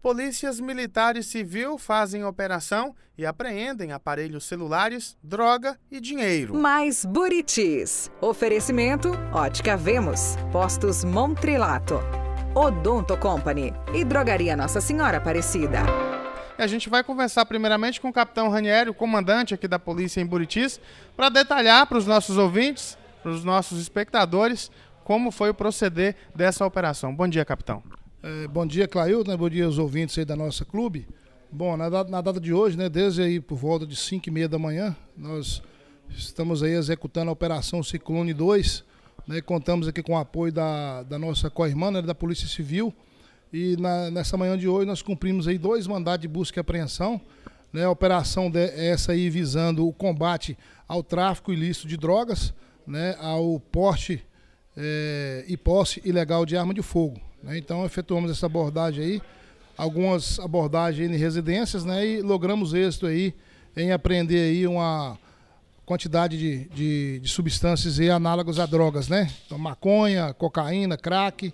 Polícias militar e civil fazem operação e apreendem aparelhos celulares, droga e dinheiro. Mais Buritis. Oferecimento Ótica Vemos, Postos Montrelato, Odonto Company e Drogaria Nossa Senhora Aparecida. E a gente vai conversar primeiramente com o capitão Ranieri, o comandante aqui da polícia em Buritis, para detalhar para os nossos ouvintes, para os nossos espectadores, como foi o proceder dessa operação. Bom dia, capitão. É, bom dia, Clailton, né? bom dia aos ouvintes aí da nossa clube. Bom, na, na, data de hoje, né, desde aí por volta de 5 e meia da manhã, nós estamos aí executando a Operação Ciclone 2, né, contamos aqui com o apoio da, da nossa co-irmã, né, da Polícia Civil, e na, nessa manhã de hoje nós cumprimos aí dois mandados de busca e apreensão, né, a operação de, é essa aí visando o combate ao tráfico ilícito de drogas, né, ao porte é, e posse ilegal de arma de fogo. Né? Então efetuamos essa abordagem aí, algumas abordagens em residências, né? E logramos êxito aí em apreender aí uma quantidade de, de, de substâncias e análogas a drogas, né? Então, maconha, cocaína, crack,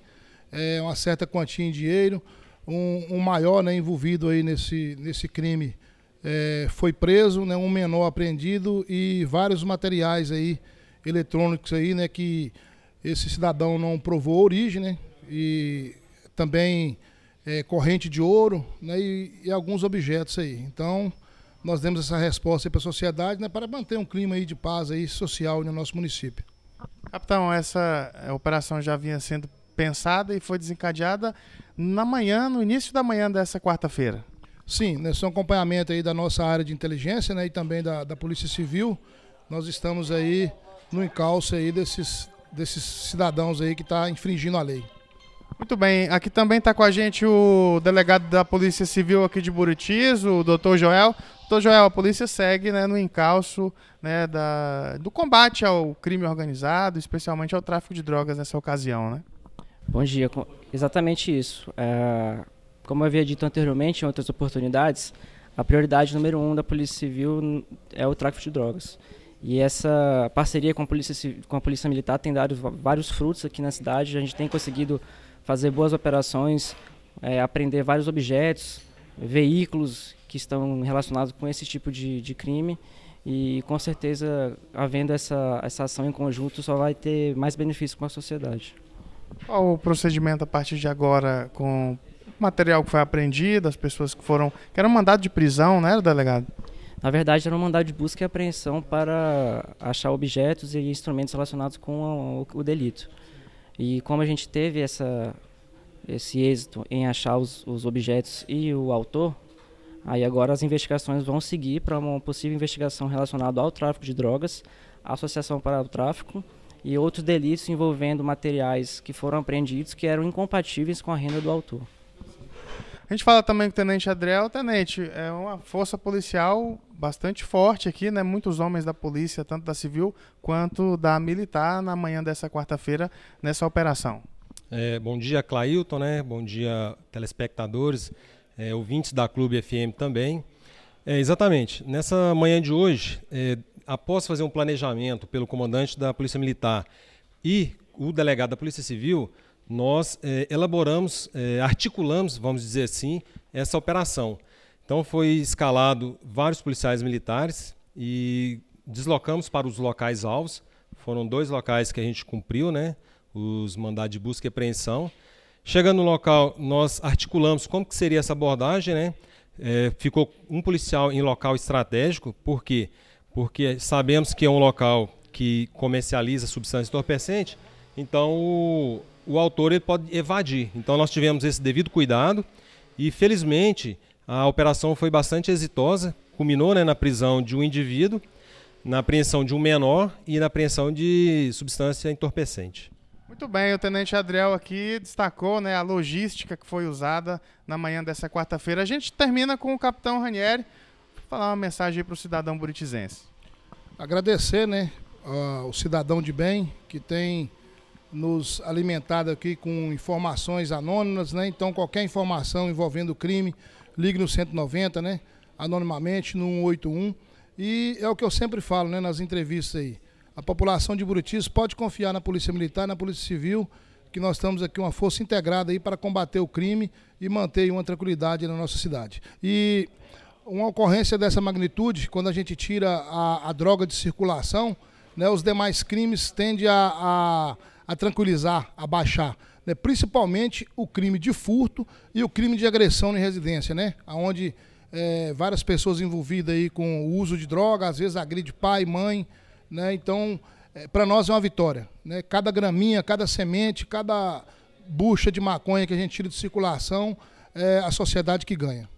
é, uma certa quantia em dinheiro. Um, um, maior né, envolvido aí nesse, nesse crime é, foi preso, né, um menor apreendido e vários materiais aí eletrônicos aí, né, que esse cidadão não provou origem, né? E também é, corrente de ouro, né? E, e, alguns objetos aí. Então, nós demos essa resposta para a sociedade, né? Para manter um clima aí de paz aí, social no nosso município. Capitão, essa é, operação já vinha sendo pensada e foi desencadeada na manhã, no início da manhã dessa quarta-feira. Sim, nesse né, acompanhamento aí da nossa área de inteligência né, e também da, da Polícia Civil, nós estamos aí no encalço aí desses desses cidadãos aí que está infringindo a lei. Muito bem, aqui também está com a gente o delegado da Polícia Civil aqui de Buritis, o doutor Joel. Doutor Joel, a polícia segue né, no encalço né, da, do combate ao crime organizado, especialmente ao tráfico de drogas nessa ocasião, né? Bom dia, exatamente isso. É, como eu havia dito anteriormente em outras oportunidades, a prioridade número um da Polícia Civil é o tráfico de drogas. E essa parceria com a Polícia, com a polícia Militar tem dado vários frutos aqui na cidade. A gente tem conseguido fazer boas operações, é, aprender vários objetos, veículos que estão relacionados com esse tipo de, de crime. E com certeza, havendo essa, essa ação em conjunto, só vai ter mais benefício para a sociedade. Qual o procedimento a partir de agora com material que foi apreendido, as pessoas que foram. que eram mandado de prisão, né, delegado? Na verdade, era um mandado de busca e apreensão para achar objetos e instrumentos relacionados com o, o delito. E como a gente teve essa, esse êxito em achar os, os objetos e o autor, aí agora as investigações vão seguir para uma possível investigação relacionada ao tráfico de drogas, associação para o tráfico e outros delitos envolvendo materiais que foram apreendidos que eram incompatíveis com a renda do autor. A gente fala também com o Tenente Adriel, Tenente, é uma força policial bastante forte aqui, né? Muitos homens da polícia, tanto da civil quanto da militar, na manhã dessa quarta-feira, nessa operação. É, bom dia, Clailton, né? Bom dia, telespectadores, é, ouvintes da Clube FM também. É, exatamente. Nessa manhã de hoje, é, após fazer um planejamento pelo comandante da Polícia Militar e o delegado da Polícia Civil, nós é, elaboramos, é, articulamos, vamos dizer assim, essa operação. Então foi escalado vários policiais militares e deslocamos para os locais alvos. Foram dois locais que a gente cumpriu, né? Os mandados de busca e apreensão. Chegando no local, nós articulamos como que seria essa abordagem, né? É, ficou um policial em local estratégico, por quê? Porque sabemos que é um local que comercializa substância entorpecente, então o, o autor ele pode evadir. Então nós tivemos esse devido cuidado e felizmente a operação foi bastante exitosa, culminou né, na prisão de um indivíduo, na apreensão de um menor e na apreensão de substância entorpecente. Muito bem, o Tenente Adriel aqui destacou né, a logística que foi usada na manhã dessa quarta-feira. A gente termina com o Capitão Ranieri. falar uma mensagem para o cidadão buritizense. Agradecer né, ao cidadão de bem que tem nos alimentado aqui com informações anônimas, né? Então, qualquer informação envolvendo o crime, ligue no 190, né? Anonimamente, no 181. E é o que eu sempre falo, né? Nas entrevistas aí. A população de Buritis pode confiar na Polícia Militar, na Polícia Civil, que nós estamos aqui uma força integrada aí para combater o crime e manter uma tranquilidade na nossa cidade. E uma ocorrência dessa magnitude, quando a gente tira a, a droga de circulação, né, os demais crimes tendem a, a a tranquilizar, a baixar, né? principalmente o crime de furto e o crime de agressão em residência, né? onde é, eh, várias pessoas envolvidas aí com o uso de droga, às vezes agride pai, mãe, né? então é, eh, para nós é uma vitória. Né? Cada graminha, cada semente, cada bucha de maconha que a gente tira de circulação, é a sociedade que ganha.